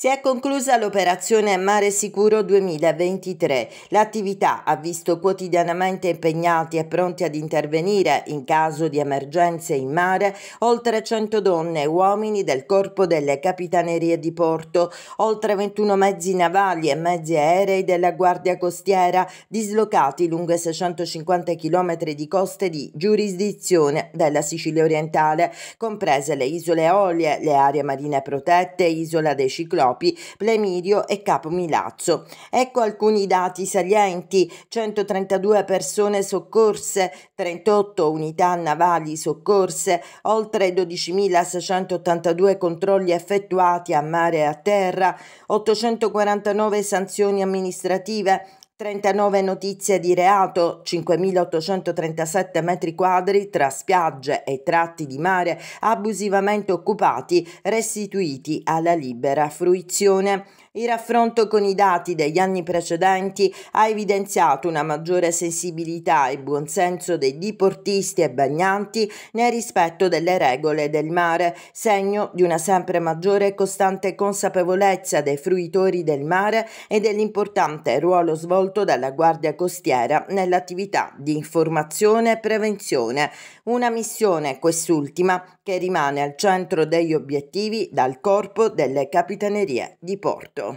Si è conclusa l'operazione Mare Sicuro 2023. L'attività ha visto quotidianamente impegnati e pronti ad intervenire in caso di emergenze in mare oltre 100 donne e uomini del Corpo delle Capitanerie di Porto, oltre 21 mezzi navali e mezzi aerei della Guardia Costiera dislocati lungo 650 km di coste di giurisdizione della Sicilia orientale, comprese le isole Olie, le aree marine protette, isola dei cicloni Prociopi, Plemidio e Capo Milazzo. Ecco alcuni dati salienti, 132 persone soccorse, 38 unità navali soccorse, oltre 12.682 controlli effettuati a mare e a terra, 849 sanzioni amministrative, 39 notizie di reato, 5.837 metri quadri tra spiagge e tratti di mare abusivamente occupati, restituiti alla libera fruizione. Il raffronto con i dati degli anni precedenti ha evidenziato una maggiore sensibilità e buonsenso dei diportisti e bagnanti nel rispetto delle regole del mare, segno di una sempre maggiore e costante consapevolezza dei fruitori del mare e dell'importante ruolo svolto dalla Guardia Costiera nell'attività di informazione e prevenzione, una missione quest'ultima che rimane al centro degli obiettivi dal corpo delle capitanerie di porto.